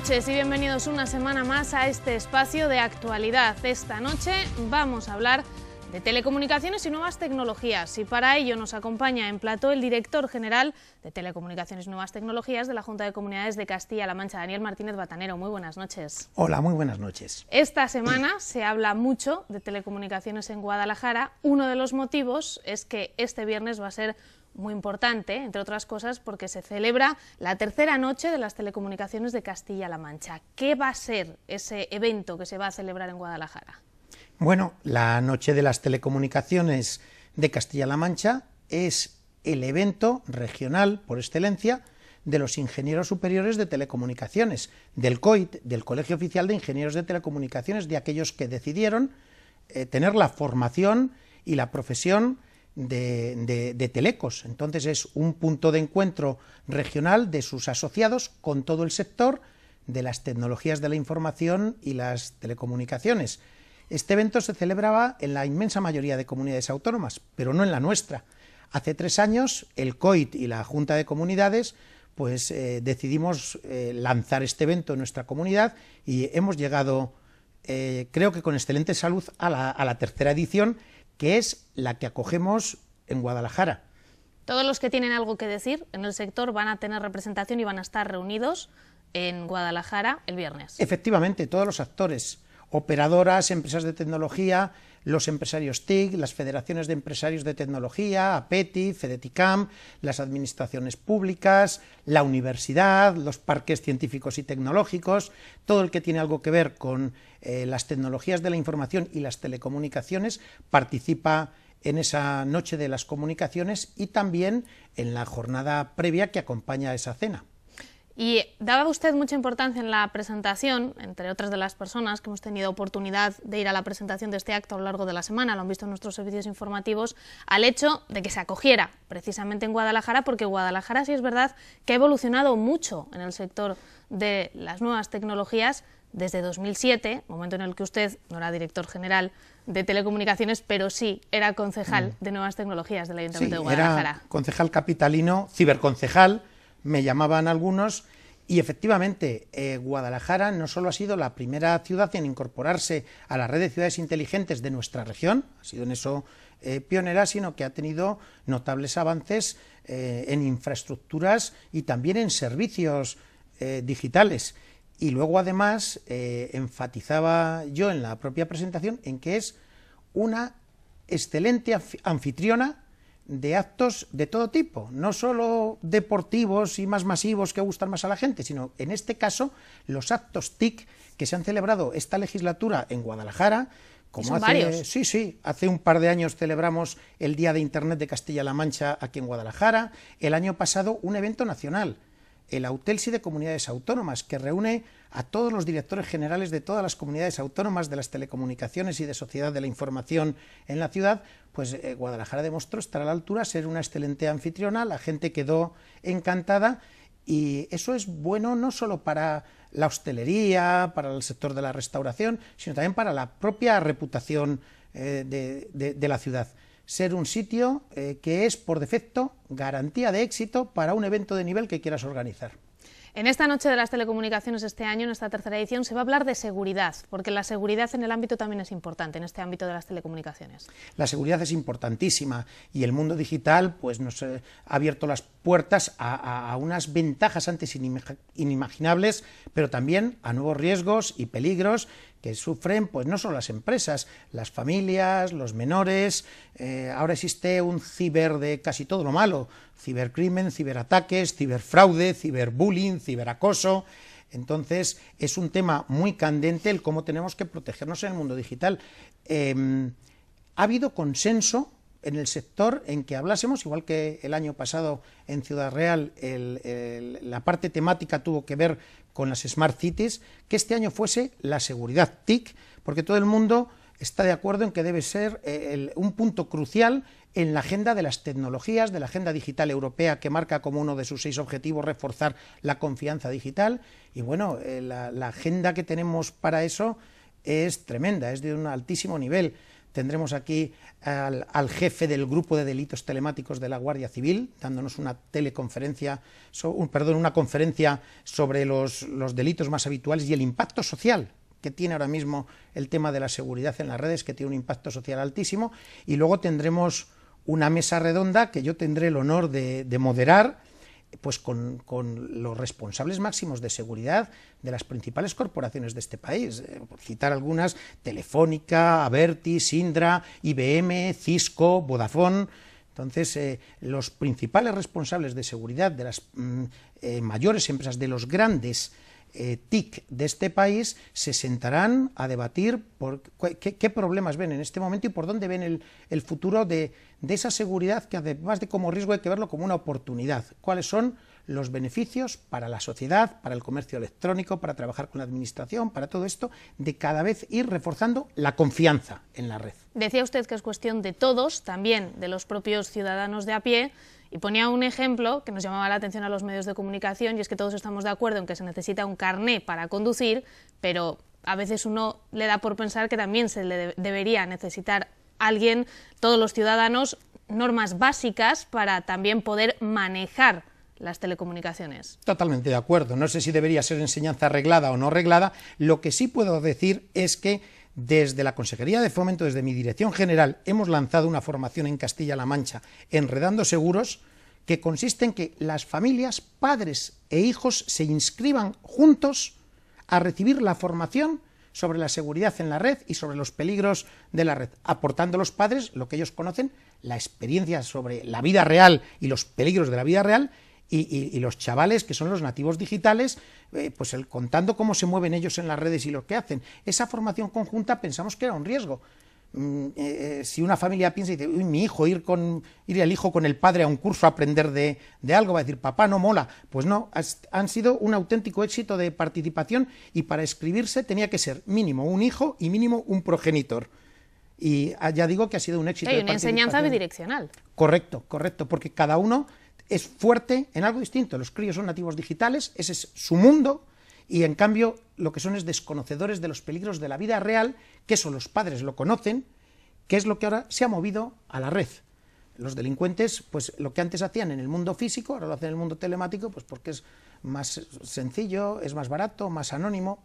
noches y bienvenidos una semana más a este espacio de actualidad. Esta noche vamos a hablar de telecomunicaciones y nuevas tecnologías y para ello nos acompaña en plató el director general de Telecomunicaciones y Nuevas Tecnologías de la Junta de Comunidades de Castilla-La Mancha, Daniel Martínez Batanero. Muy buenas noches. Hola, muy buenas noches. Esta semana se habla mucho de telecomunicaciones en Guadalajara. Uno de los motivos es que este viernes va a ser muy importante, entre otras cosas, porque se celebra la tercera noche de las telecomunicaciones de Castilla-La Mancha. ¿Qué va a ser ese evento que se va a celebrar en Guadalajara? Bueno, la noche de las telecomunicaciones de Castilla-La Mancha es el evento regional por excelencia de los ingenieros superiores de telecomunicaciones, del COIT, del Colegio Oficial de Ingenieros de Telecomunicaciones, de aquellos que decidieron eh, tener la formación y la profesión de, Telecos. Entonces es un punto de encuentro regional de sus asociados con todo el sector de las tecnologías de la información y las telecomunicaciones. Este evento se celebraba en la inmensa mayoría de comunidades autónomas, pero no en la nuestra. Hace tres años el COIT y la Junta de Comunidades pues eh, decidimos eh, lanzar este evento en nuestra comunidad y hemos llegado, eh, creo que con excelente salud, a la tercera edición que es la que acogemos en Guadalajara. Todos los que tienen algo que decir en el sector van a tener representación y van a estar reunidos en Guadalajara el viernes. Efectivamente, todos los actores operadoras, empresas de tecnología, los empresarios TIC, las federaciones de empresarios de tecnología, APETI, FEDETICAM, las administraciones públicas, la universidad, los parques científicos y tecnológicos, todo el que tiene algo que ver con eh, las tecnologías de la información y las telecomunicaciones participa en esa noche de las comunicaciones y también en la jornada previa que acompaña a esa cena. Y daba usted mucha importancia en la presentación, entre otras de las personas que hemos tenido oportunidad de ir a la presentación de este acto a lo largo de la semana, lo han visto en nuestros servicios informativos, al hecho de que se acogiera precisamente en Guadalajara, porque Guadalajara sí es verdad que ha evolucionado mucho en el sector de las nuevas tecnologías desde 2007, momento en el que usted no era director general de Telecomunicaciones, pero sí era concejal mm. de Nuevas Tecnologías del Ayuntamiento de Guadalajara. concejal capitalino, ciberconcejal me llamaban algunos y efectivamente, eh, Guadalajara no solo ha sido la primera ciudad en incorporarse a la red de ciudades inteligentes de nuestra región, ha sido en eso eh, pionera, sino que ha tenido notables avances eh, en infraestructuras y también en servicios digitales. Y luego, además, enfatizaba yo en la propia presentación en que es una excelente anfitriona de actos de todo tipo, no solo deportivos y más masivos que gustan más a la gente, sino en este caso los actos TIC que se han celebrado esta legislatura en Guadalajara, como hace, Sí, sí, hace un par de años celebramos el Día de Internet de Castilla-La Mancha aquí en Guadalajara, el año pasado un evento nacional, el Autelsi de Comunidades Autónomas, que reúne a todos los directores generales de todas las comunidades autónomas de las telecomunicaciones y de sociedad de la información en la ciudad, pues eh, Guadalajara demostró estar a la altura, ser una excelente anfitriona, la gente quedó encantada y eso es bueno no solo para la hostelería, para el sector de la restauración, sino también para la propia reputación eh, de la ciudad ser un sitio eh, que es por defecto garantía de éxito para un evento de nivel que quieras organizar. En esta noche de las telecomunicaciones este año, en esta tercera edición, se va a hablar de seguridad, porque la seguridad en el ámbito también es importante, en este ámbito de las telecomunicaciones. La seguridad es importantísima y el mundo digital pues, nos eh, ha abierto las puertas a unas ventajas antes inimaginables, pero también a nuevos riesgos y peligros que sufren, pues no solo las empresas, las familias, los menores. Eh, ahora existe un ciber de casi todo lo malo: cibercrimen, ciberataques, ciberfraude, ciberbullying, ciberacoso. Entonces, es un tema muy candente el cómo tenemos que protegernos en el mundo digital. Em, ha habido consenso en el sector en que hablásemos, igual que el año pasado en Ciudad Real la parte temática tuvo que ver con las Smart Cities, que este año fuese la seguridad TIC, porque todo el mundo está de acuerdo en que debe ser eh, un punto crucial en la agenda de las tecnologías, de la agenda digital europea, que marca como uno de sus seis objetivos reforzar la confianza digital. Y bueno, eh, la agenda que tenemos para eso es tremenda, es de un altísimo nivel. Tendremos aquí al, jefe del grupo de delitos telemáticos de la Guardia Civil, dándonos una teleconferencia, perdón, una conferencia sobre los, delitos más habituales y el impacto social que tiene ahora mismo el tema de la seguridad en las redes, que tiene un impacto social altísimo, y luego tendremos una mesa redonda que yo tendré el honor de moderar, pues con, los responsables máximos de seguridad de las principales corporaciones de este país. Eh, por citar algunas, Telefónica, Averti, Sindra, IBM, Cisco, Vodafone. Entonces, eh, los principales responsables de seguridad de las mm, eh, mayores empresas, de los grandes eh, TIC de este país se sentarán a debatir por qué, problemas ven en este momento y por dónde ven el, futuro de, de, esa seguridad que además de como riesgo hay que verlo como una oportunidad. ¿Cuáles son los beneficios para la sociedad, para el comercio electrónico, para trabajar con la administración, para todo esto, de cada vez ir reforzando la confianza en la red? Decía usted que es cuestión de todos, también de los propios ciudadanos de a pie, y ponía un ejemplo que nos llamaba la atención a los medios de comunicación y es que todos estamos de acuerdo en que se necesita un carné para conducir, pero a veces uno le da por pensar que también se le debería necesitar a alguien, todos los ciudadanos, normas básicas para también poder manejar las telecomunicaciones. Totalmente de acuerdo. No sé si debería ser enseñanza reglada o no reglada. Lo que sí puedo decir es que desde la Consejería de Fomento, desde mi dirección general, hemos lanzado una formación en Castilla-La Mancha, Enredando Seguros, que consiste en que las familias, padres e hijos se inscriban juntos a recibir la formación sobre la seguridad en la red y sobre los peligros de la red, aportando a los padres lo que ellos conocen, la experiencia sobre la vida real y los peligros de la vida real, y, los chavales, que son los nativos digitales, eh, pues contando cómo se mueven ellos en las redes y lo que hacen. Esa formación conjunta pensamos que era un riesgo. Mm, eh, eh, si una familia piensa y dice, uy, mi hijo, ir, con, ir el hijo con el padre a un curso a aprender de, algo, va a decir, papá, no mola. Pues no, han sido un auténtico éxito de participación y para escribirse tenía que ser mínimo un hijo y mínimo un progenitor. Y ah, ya digo que ha sido un éxito. una enseñanza bidireccional. Correcto, correcto, porque cada uno es fuerte en algo distinto. Los críos son nativos digitales, ese es su mundo, y en cambio lo que son es desconocedores de los peligros de la vida real, que eso los padres lo conocen, que es lo que ahora se ha movido a la red. Los delincuentes, pues lo que antes hacían en el mundo físico, ahora lo hacen en el mundo telemático, pues porque es más sencillo, es más barato, más anónimo.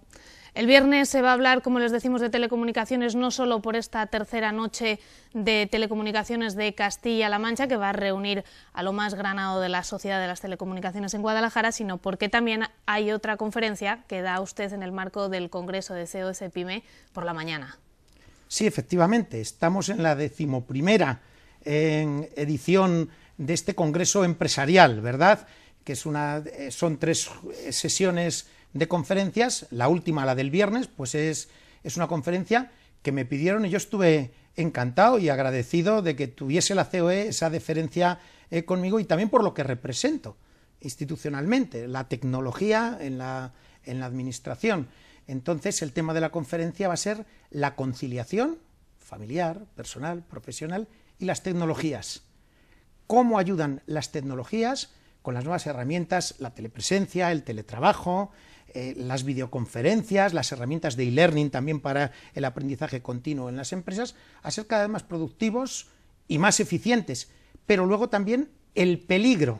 El viernes se va a hablar, como les decimos, de telecomunicaciones, no solo por esta tercera noche de telecomunicaciones de Castilla-La Mancha, que va a reunir a lo más granado de la Sociedad de las Telecomunicaciones en Guadalajara, sino porque también hay otra conferencia que da usted en el marco del Congreso de COS PYME por la mañana. Sí, efectivamente, estamos en la decimoprimera edición de este Congreso Empresarial, ¿verdad? Que es una, eh, son tres sesiones de conferencias, la última, la del viernes, pues es, es una conferencia que me pidieron y yo estuve encantado y agradecido de que tuviese la COE esa deferencia eh, conmigo y también por lo que represento institucionalmente, la tecnología la, en la administración. Entonces, el tema de la conferencia va a ser la conciliación familiar, personal, profesional y las tecnologías. ¿Cómo ayudan las tecnologías con las nuevas herramientas, la telepresencia, el teletrabajo, eh, las videoconferencias, las herramientas de e-learning también para el aprendizaje continuo en las empresas, a ser cada vez más productivos y más eficientes. Pero luego también el peligro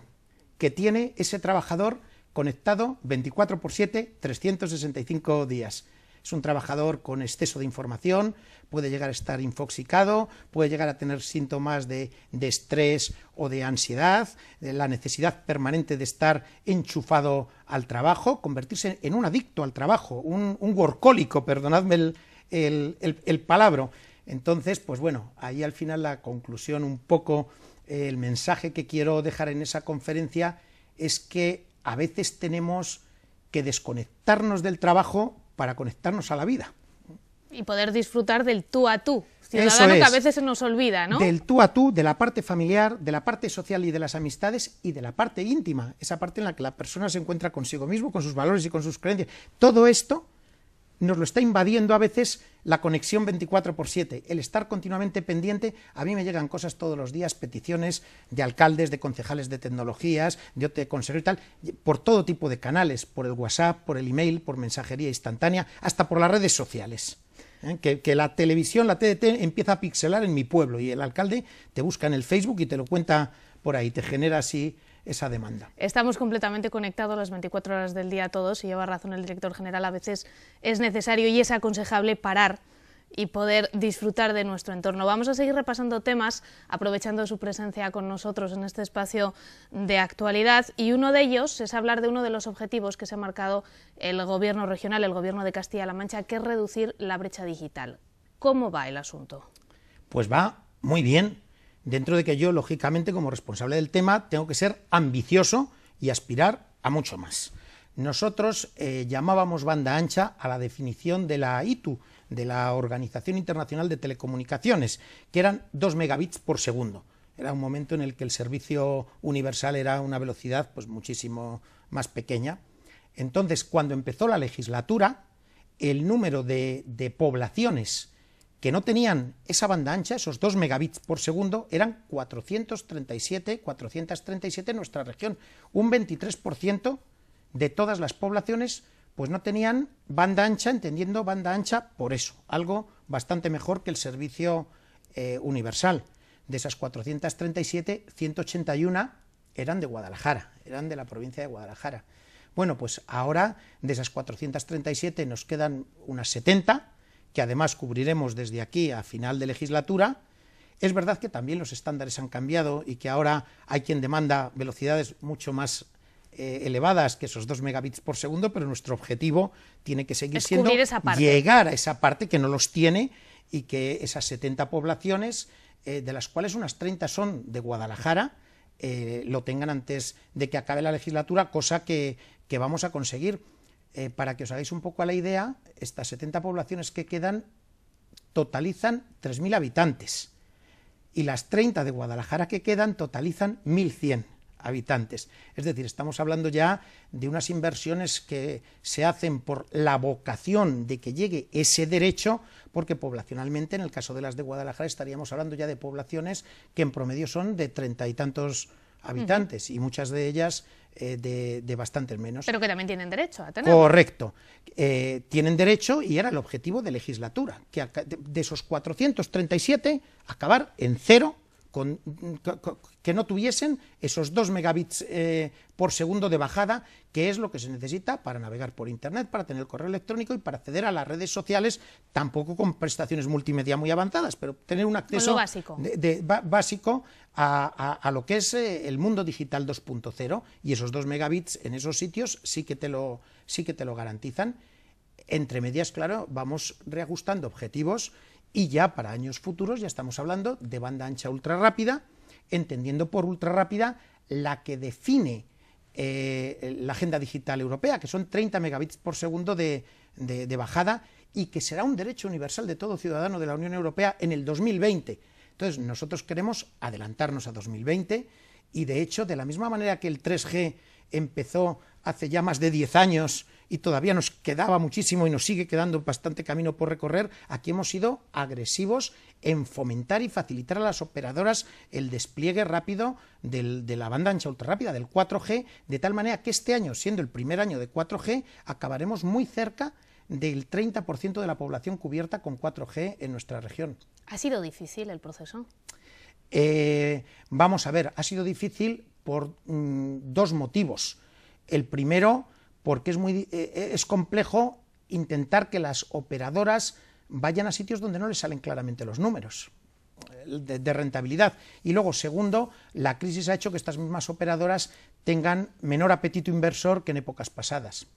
que tiene ese trabajador conectado 24 por 7, 365 días. Es un trabajador con exceso de información, puede llegar a estar infoxicado, puede llegar a tener síntomas de, estrés o de ansiedad, de la necesidad permanente de estar enchufado al trabajo, convertirse en un adicto al trabajo, un, un workólico, perdonadme el, el, palabra. Entonces, pues bueno, ahí al final la conclusión un poco, eh, el mensaje que quiero dejar en esa conferencia es que a veces tenemos que desconectarnos del trabajo para conectarnos a la vida. Y poder disfrutar del tú a tú, ciudadano que a veces se nos olvida, ¿no? Del tú a tú, de la parte familiar, de la parte social y de las amistades y de la parte íntima, esa parte en la que la persona se encuentra consigo mismo, con sus valores y con sus creencias. Todo esto nos lo está invadiendo a veces la conexión 24 por 7, el estar continuamente pendiente. A mí me llegan cosas todos los días, peticiones de alcaldes, de concejales de tecnologías, yo te consejo y tal, por todo tipo de canales, por el WhatsApp, por el email, por mensajería instantánea, hasta por las redes sociales. ¿eh? Que, que, la televisión, la TDT, empieza a pixelar en mi pueblo y el alcalde te busca en el Facebook y te lo cuenta por ahí, te genera así esa demanda. Estamos completamente conectados las 24 horas del día todos y lleva razón el director general. A veces es necesario y es aconsejable parar y poder disfrutar de nuestro entorno. Vamos a seguir repasando temas, aprovechando su presencia con nosotros en este espacio de actualidad. Y uno de ellos es hablar de uno de los objetivos que se ha marcado el Gobierno regional, el Gobierno de Castilla-La Mancha, que es reducir la brecha digital. ¿Cómo va el asunto? Pues va muy bien dentro de que yo, lógicamente, como responsable del tema, tengo que ser ambicioso y aspirar a mucho más. Nosotros eh, llamábamos banda ancha a la definición de la ITU, de la Organización Internacional de Telecomunicaciones, que eran 2 megabits por segundo. Era un momento en el que el servicio universal era una velocidad pues, muchísimo más pequeña. Entonces, cuando empezó la legislatura, el número de poblaciones que no tenían esa banda ancha, esos 2 megabits por segundo, eran 437, 437 en nuestra región. Un 23% de todas las poblaciones pues no tenían banda ancha, entendiendo banda ancha por eso, algo bastante mejor que el servicio eh, universal. De esas 437, 181 eran de Guadalajara, eran de la provincia de Guadalajara. Bueno, pues ahora de esas 437 nos quedan unas 70 que además cubriremos desde aquí a final de legislatura, es verdad que también los estándares han cambiado y que ahora hay quien demanda velocidades mucho más eh, elevadas que esos 2 megabits por segundo, pero nuestro objetivo tiene que seguir siendo llegar a esa parte que no los tiene y que esas 70 poblaciones, eh, de las cuales unas 30 son de Guadalajara, eh, lo tengan antes de que acabe la legislatura, cosa que, que vamos a conseguir. Eh, para que os hagáis un poco a la idea, estas 70 poblaciones que quedan totalizan 3.000 habitantes y las 30 de Guadalajara que quedan totalizan 1.100 habitantes. Es decir, estamos hablando ya de unas inversiones que se hacen por la vocación de que llegue ese derecho, porque poblacionalmente, en el caso de las de Guadalajara, estaríamos hablando ya de poblaciones que en promedio son de treinta y tantos habitantes y muchas de ellas eh, de, bastantes menos. Pero que también tienen derecho a tener. Correcto. Eh, tienen derecho y era el objetivo de legislatura, que de esos 437 acabar en cero con, que no tuviesen esos 2 megabits eh, por segundo de bajada, que es lo que se necesita para navegar por Internet, para tener el correo electrónico y para acceder a las redes sociales, tampoco con prestaciones multimedia muy avanzadas, pero tener un acceso básico, a, lo que es eh, el mundo digital 2.0 y esos 2 megabits en esos sitios sí que te lo, sí que te lo garantizan. Entre medias, claro, vamos reajustando objetivos y ya para años futuros ya estamos hablando de banda ancha ultra rápida, entendiendo por ultra rápida la que define eh, la agenda digital europea, que son 30 megabits por segundo de, de bajada y que será un derecho universal de todo ciudadano de la Unión Europea en el 2020. Entonces, nosotros queremos adelantarnos a 2020 y, de hecho, de la misma manera que el 3G empezó hace ya más de 10 años y todavía nos quedaba muchísimo y nos sigue quedando bastante camino por recorrer, aquí hemos sido agresivos en fomentar y facilitar a las operadoras el despliegue rápido de la banda ancha ultrarrápida, del 4G, de tal manera que este año, siendo el primer año de 4G, acabaremos muy cerca del 30% de la población cubierta con 4G en nuestra región. ¿Ha sido difícil el proceso? Eh, vamos a ver, ha sido difícil por mm, dos motivos. El primero, porque es, muy, eh, eh, es complejo intentar que las operadoras vayan a sitios donde no les salen claramente los números eh, de, rentabilidad. Y luego, segundo, la crisis ha hecho que estas mismas operadoras tengan menor apetito inversor que en épocas pasadas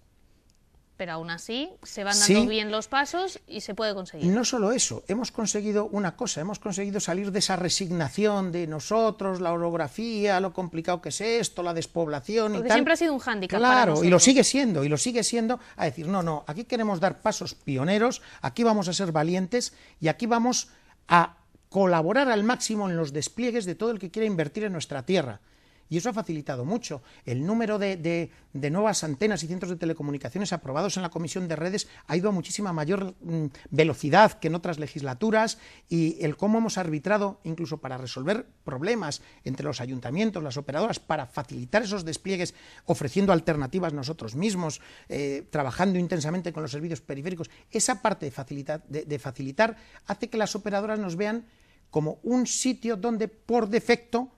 pero aún así se van dando bien los pasos y se puede conseguir. No solo eso, hemos conseguido una cosa, hemos conseguido salir de esa resignación de nosotros, la orografía, lo complicado que es esto, la despoblación y siempre ha sido un hándicap. Claro, y lo sigue siendo, y lo sigue siendo a decir, no, no, aquí queremos dar pasos pioneros, aquí vamos a ser valientes y aquí vamos a colaborar al máximo en los despliegues de todo el que quiera invertir en nuestra tierra. Y eso ha facilitado mucho. El número de, nuevas antenas y centros de telecomunicaciones aprobados en la Comisión de Redes ha ido a muchísima mayor mm, velocidad que en otras legislaturas y el cómo hemos arbitrado, incluso para resolver problemas entre los ayuntamientos, las operadoras, para facilitar esos despliegues, ofreciendo alternativas nosotros mismos, eh, trabajando intensamente con los servicios periféricos. Esa parte de de facilitar hace que las operadoras nos vean como un sitio donde por defecto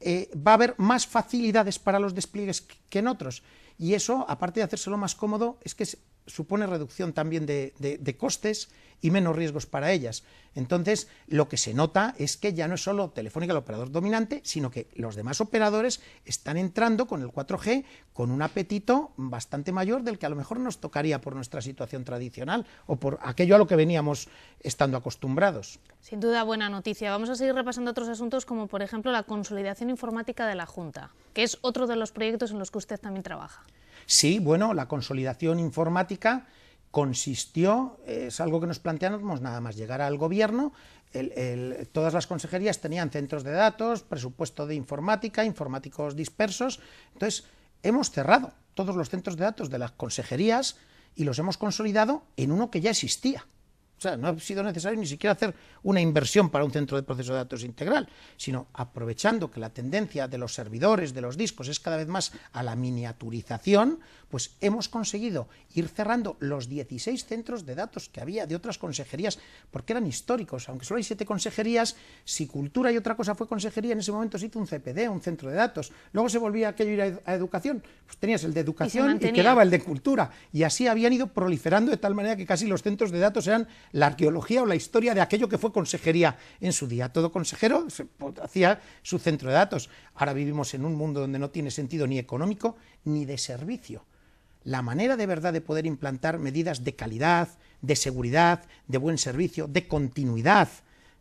eh, va a haber más facilidades para los despliegues que en otros. Y eso, aparte de hacérselo más cómodo, es que es supone reducción también de, costes y menos riesgos para ellas. Entonces, lo que se nota es que ya no es solo Telefónica el operador dominante, sino que los demás operadores están entrando con el 4G con un apetito bastante mayor del que a lo mejor nos tocaría por nuestra situación tradicional o por aquello a lo que veníamos estando acostumbrados. Sin duda, buena noticia. Vamos a seguir repasando otros asuntos como, por ejemplo, la consolidación informática de la Junta, que es otro de los proyectos en los que usted también trabaja. Sí, bueno, la consolidación informática consistió, es algo que nos planteamos nada más llegar al gobierno, todas las consejerías tenían centros de datos, presupuesto de informática, informáticos dispersos, entonces hemos cerrado todos los centros de datos de las consejerías y los hemos consolidado en uno que ya existía. O sea, no ha sido necesario ni siquiera hacer una inversión para un centro de proceso de datos integral, sino aprovechando que la tendencia de los servidores, de los discos, es cada vez más a la miniaturización, pues hemos conseguido ir cerrando los 16 centros de datos que había de otras consejerías, porque eran históricos, aunque solo hay siete consejerías, si cultura y otra cosa fue consejería, en ese momento se hizo un CPD, un centro de datos, luego se volvía aquello ir a, educación, pues tenías el de educación y, quedaba el de cultura, y así habían ido proliferando de tal manera que casi los centros de datos eran la arqueología o la historia de aquello que fue consejería en su día. Todo consejero pues, hacía su centro de datos. Ahora vivimos en un mundo donde no tiene sentido ni económico ni de servicio la manera de verdad de poder implantar medidas de calidad, de seguridad, de buen servicio, de continuidad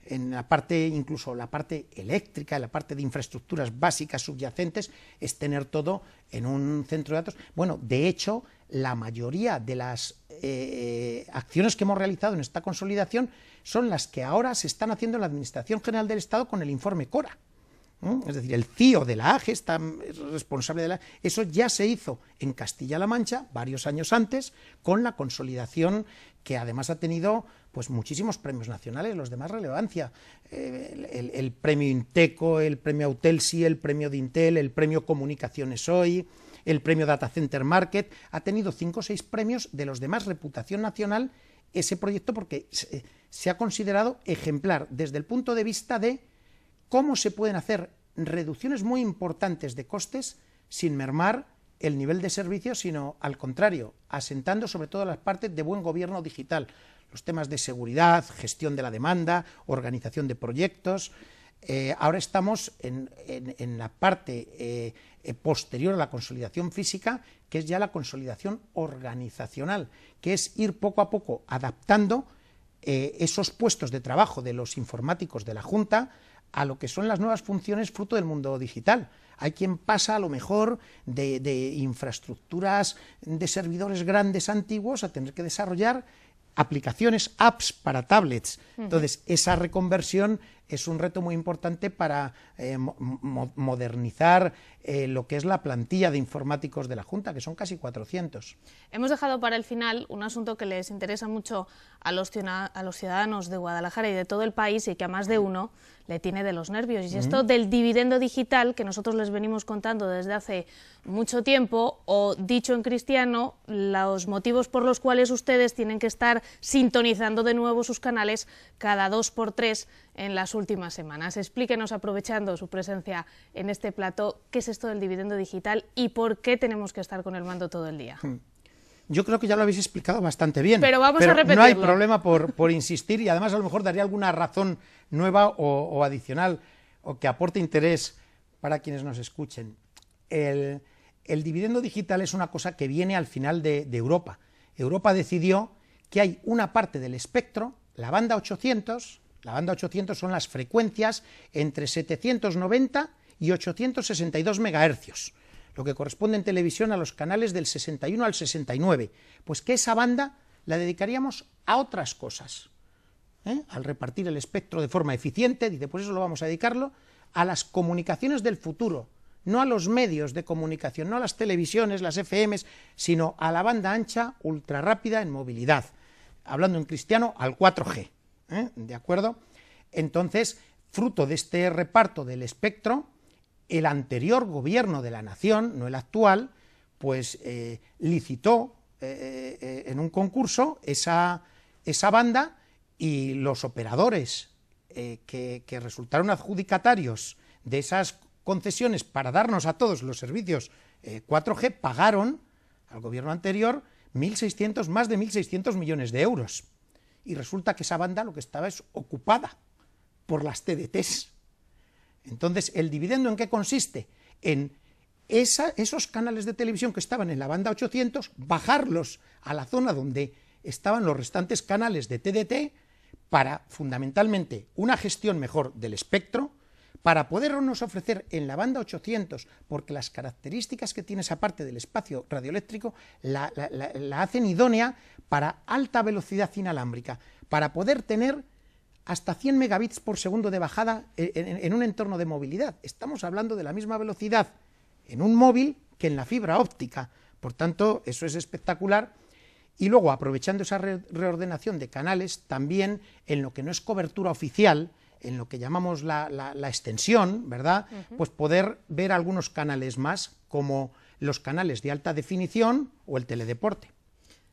en la parte, incluso la parte eléctrica, la parte de infraestructuras básicas subyacentes, es tener todo en un centro de datos. Bueno, de hecho, la mayoría de las eh, acciones que hemos realizado en esta consolidación son las que ahora se están haciendo en la Administración General del Estado con el informe CORA es decir, el CIO e de la AGE está responsable de la... Eso ya se hizo en Castilla-La Mancha varios años antes con la consolidación que además ha tenido pues muchísimos premios nacionales, los de más relevancia, eh, el, premio Inteco, el premio Autelsi, el premio Dintel, el premio Comunicaciones Hoy, el premio Data Center Market, ha tenido cinco o seis premios de los de más reputación nacional ese proyecto porque se ha considerado ejemplar desde el punto de vista de cómo se pueden hacer reducciones muy importantes de costes sin mermar el nivel de servicio, sino al contrario, asentando sobre todo las partes de buen gobierno digital, los temas de seguridad, gestión de la demanda, organización de proyectos. Eh, ahora estamos en, la parte eh, eh, posterior a la consolidación física, que es ya la consolidación organizacional, que es ir poco a poco adaptando esos puestos de trabajo de los informáticos de la Junta a lo que son las nuevas funciones fruto del mundo digital. Hay quien pasa a lo mejor de, infraestructuras de servidores grandes antiguos a tener que desarrollar aplicaciones, apps para tablets. Entonces, esa reconversión es un reto muy importante para eh, modernizar eh, lo que es la plantilla de informáticos de la Junta, que son casi 400. Hemos dejado para el final un asunto que les interesa mucho a los, ciudadanos de Guadalajara y de todo el país y que a más de uno le tiene de los nervios. Y es esto del dividendo digital que nosotros les venimos contando desde hace mucho tiempo, o dicho en cristiano, los motivos por los cuales ustedes tienen que estar sintonizando de nuevo sus canales cada dos por tres en las últimas semanas. Explíquenos, aprovechando su presencia en este plató, qué es esto del dividendo digital y por qué tenemos que estar con el mando todo el día. Hmm. Yo creo que ya lo habéis explicado bastante bien. Pero vamos a repetirlo. No hay problema por, insistir y además a lo mejor daría alguna razón nueva o, adicional o que aporte interés para quienes nos escuchen. El, dividendo digital es una cosa que viene al final de, de Europa. Europa decidió que hay una parte del espectro, la banda 800, la banda 800 son las frecuencias entre 790 y 862 megahercios, lo que corresponde en televisión a los canales del 61 al 69. Pues que esa banda la dedicaríamos a otras cosas. ¿eh? Al repartir el espectro de forma eficiente, dice, pues eso lo vamos a dedicarlo a las comunicaciones del futuro, no a los medios de comunicación, no a las televisiones, las FMs, sino a la banda ancha ultra rápida en movilidad, hablando en cristiano al 4G. ¿eh? ¿de acuerdo? Entonces, fruto de este reparto del espectro, el anterior gobierno de la nación, no el actual, pues eh, licitó eh, en un concurso esa, esa, banda y los operadores que, resultaron adjudicatarios de esas concesiones para darnos a todos los servicios 4G pagaron al gobierno anterior más de 1.600 millones de euros y resulta que esa banda lo que estaba es ocupada por las TDTs. Entonces, ¿el dividendo en qué consiste? En esos canales de televisión que estaban en la banda 800, bajarlos a la zona donde estaban los restantes canales de TDT para fundamentalmente una gestión mejor del espectro, para podernos ofrecer en la banda 800, porque las características que tiene esa parte del espacio radioeléctrico la, hacen idónea para alta velocidad inalámbrica, para poder tener hasta 100 megabits por segundo de bajada en, un entorno de movilidad. Estamos hablando de la misma velocidad en un móvil que en la fibra óptica. Por tanto, eso es espectacular. Y luego, aprovechando esa reordenación de canales, también en lo que no es cobertura oficial, en lo que llamamos la, extensión, ¿verdad? Pues poder ver algunos canales más, como los canales de alta definición o el teledeporte.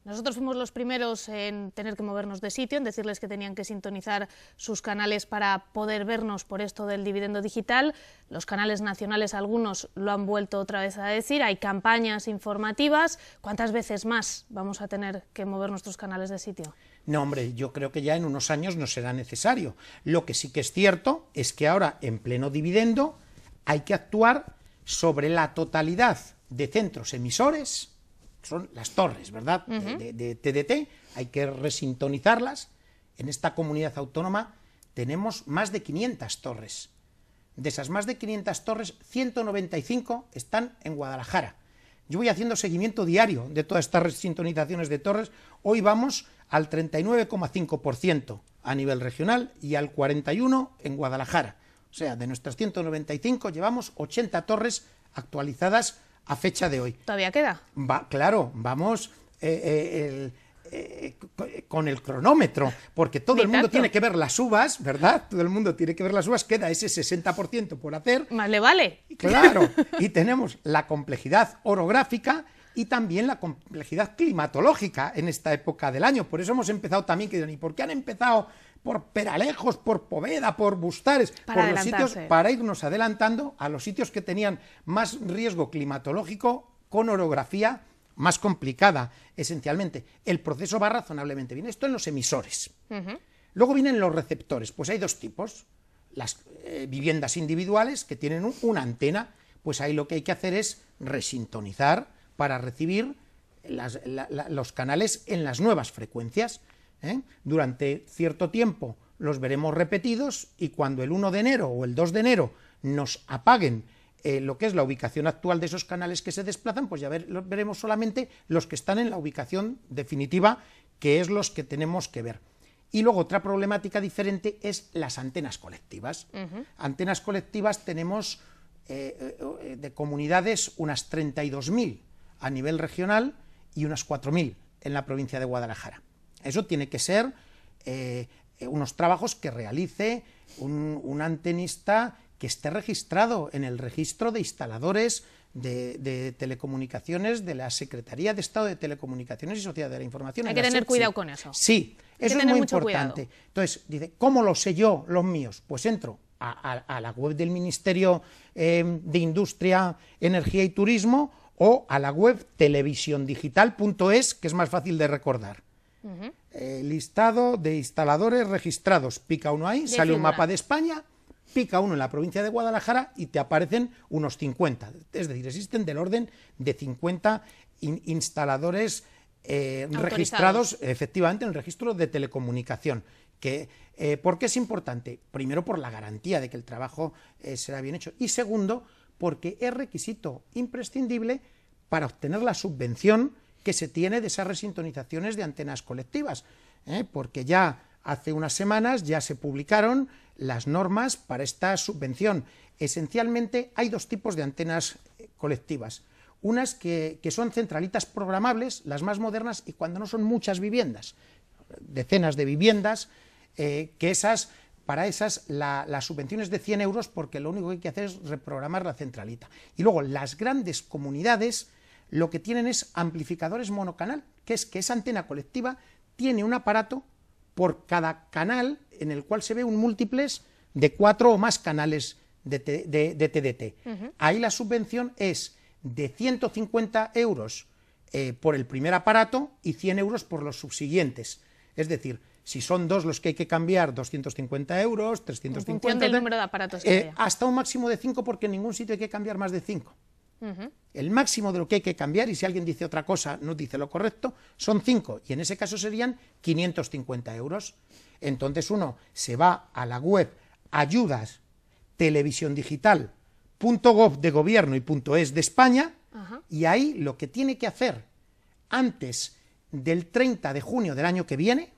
Nosotros fuimos los primeros en tener que movernos de sitio, en decirles que tenían que sintonizar sus canales para poder vernos por esto del dividendo digital. Los canales nacionales, algunos lo han vuelto otra vez a decir, hay campañas informativas. ¿Cuántas veces más vamos a tener que mover nuestros canales de sitio? No, hombre, yo creo que ya en unos años no será necesario. Lo que sí que es cierto es que ahora, en pleno dividendo, hay que actuar sobre la totalidad de centros emisores, son las torres, ¿verdad? de, de TDT, hay que resintonizarlas. En esta comunidad autónoma tenemos más de 500 torres. De esas más de 500 torres, 195 están en Guadalajara. Yo voy haciendo seguimiento diario de todas estas resintonizaciones de torres. Hoy vamos al 39,5% a nivel regional y al 41% en Guadalajara. O sea, de nuestras 195 llevamos 80 torres actualizadas a fecha de hoy. ¿Todavía queda? claro, vamos eh, eh, eh, con el cronómetro, porque todo el mundo tiene que ver las uvas, ¿verdad? Todo el mundo tiene que ver las uvas, queda ese 60% por hacer. Más le vale. Claro, y tenemos la complejidad orográfica y también la complejidad climatológica en esta época del año. Por eso hemos empezado también, que ¿y por qué han empezado por Peralejos, por Poveda, por Bustares, por los sitios para irnos adelantando a los sitios que tenían más riesgo climatológico con orografía más complicada, esencialmente. El proceso va razonablemente bien. Esto en los emisores. Luego vienen los receptores. Pues hay dos tipos. Las eh, viviendas individuales que tienen una antena, pues ahí lo que hay que hacer es resintonizar para recibir los canales en las nuevas frecuencias. ¿eh? Durante cierto tiempo los veremos repetidos y cuando el 1 de enero o el 2 de enero nos apaguen eh, lo que es la ubicación actual de esos canales que se desplazan, pues ya ver, veremos solamente los que están en la ubicación definitiva, que es los que tenemos que ver. Y luego otra problemática diferente es las antenas colectivas. Antenas colectivas tenemos eh, de comunidades unas 32.000 a nivel regional y unas 4.000 en la provincia de Guadalajara. Eso tiene que ser eh, unos trabajos que realice un, antenista que esté registrado en el registro de instaladores de, telecomunicaciones de la Secretaría de Estado de Telecomunicaciones y Sociedad de la Información. Hay que tener cuidado con eso. Sí, eso es muy importante. Entonces, dice, ¿cómo lo sé yo los míos? Pues entro a, la web del Ministerio eh, de Industria, Energía y Turismo o a la web televisiondigital.es, que es más fácil de recordar. Eh, listado de instaladores registrados. Pica uno ahí, sale un mapa de España, pica uno en la provincia de Guadalajara y te aparecen unos 50. Es decir, existen del orden de 50 instaladores eh, registrados efectivamente en el registro de telecomunicación. Que, porque eh, ¿Por qué es importante? Primero, por la garantía de que el trabajo será bien hecho. Y segundo, porque es requisito imprescindible para obtener la subvención que se tiene de esas resintonizaciones de antenas colectivas, ¿eh? porque ya hace unas semanas ya se publicaron las normas para esta subvención. Esencialmente hay dos tipos de antenas eh, colectivas. Unas que, son centralitas programables, las más modernas, y cuando no son muchas viviendas, decenas de viviendas, eh, que esas para esas la, subvenciones subvención es de 100 euros porque lo único que hay que hacer es reprogramar la centralita. Y luego las grandes comunidades lo que tienen es amplificadores monocanal, que es que esa antena colectiva tiene un aparato por cada canal en el cual se ve un múltiples de cuatro o más canales de, TDT. Ahí la subvención es de 150 euros eh, por el primer aparato y 100 euros por los subsiguientes. Es decir, si son dos los que hay que cambiar, 250 euros, 350... En función del número de aparatos que eh, Hasta un máximo de cinco, porque en ningún sitio hay que cambiar más de cinco. El máximo de lo que hay que cambiar, y si alguien dice otra cosa, no dice lo correcto, son cinco. Y en ese caso serían 550 euros. Entonces uno se va a la web ayudas televisión digital .gov de gobierno y punto .es de España y ahí lo que tiene que hacer antes del 30 de junio del año que viene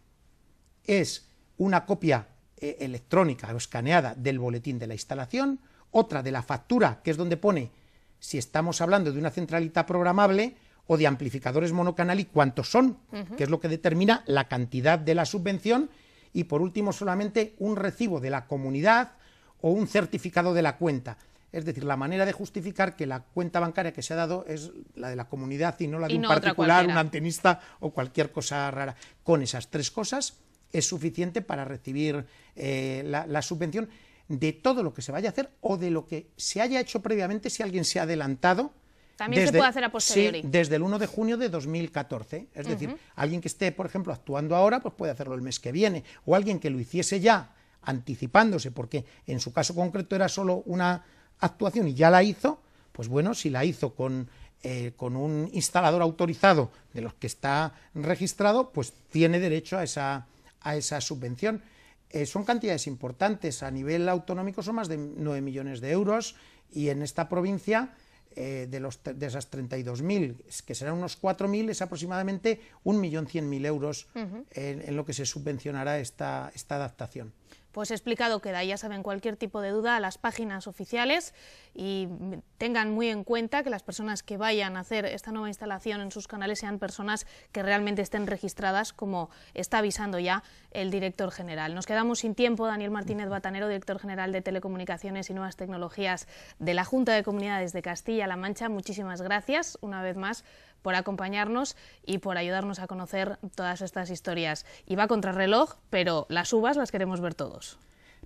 es una copia eh, electrónica o escaneada del boletín de la instalación, otra de la factura, que es donde pone si estamos hablando de una centralita programable o de amplificadores monocanal y cuántos son, que es lo que determina la cantidad de la subvención, y por último solamente un recibo de la comunidad o un certificado de la cuenta. Es decir, la manera de justificar que la cuenta bancaria que se ha dado es la de la comunidad y no la de un particular, un antenista o cualquier cosa rara. Con esas tres cosas es suficiente para recibir eh, la, subvención de todo lo que se vaya a hacer o de lo que se haya hecho previamente si alguien se ha adelantado. También se puede hacer a posteriori. desde el 1 de junio de 2014. Es decir, alguien que esté, por ejemplo, actuando ahora, pues puede hacerlo el mes que viene. O alguien que lo hiciese ya, anticipándose, porque en su caso concreto era solo una actuación y ya la hizo, pues bueno, si la hizo con, eh, con un instalador autorizado de los que está registrado, pues tiene derecho a esa a esa subvención. Eh, son cantidades importantes, a nivel autonómico son más de 9 millones de euros y en esta provincia eh, de, los, de esas 32.000, que serán unos 4.000, es aproximadamente 1.100.000 euros en, en, lo que se subvencionará esta adaptación pues he explicado que ya saben, cualquier tipo de duda a las páginas oficiales y tengan muy en cuenta que las personas que vayan a hacer esta nueva instalación en sus canales sean personas que realmente estén registradas, como está avisando ya el director general. Nos quedamos sin tiempo. Daniel Martínez Batanero, director general de Telecomunicaciones y Nuevas Tecnologías de la Junta de Comunidades de Castilla-La Mancha, muchísimas gracias una vez más por acompañarnos y por ayudarnos a conocer todas estas historias. Y va contra reloj, pero las uvas las queremos ver todos.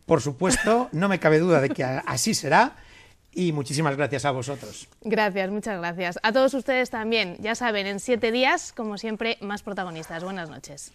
Por supuesto, no me cabe duda de que así será. Y muchísimas gracias a vosotros. Gracias, muchas gracias. A todos ustedes también. Ya saben, en siete días, como siempre, más protagonistas. Buenas noches.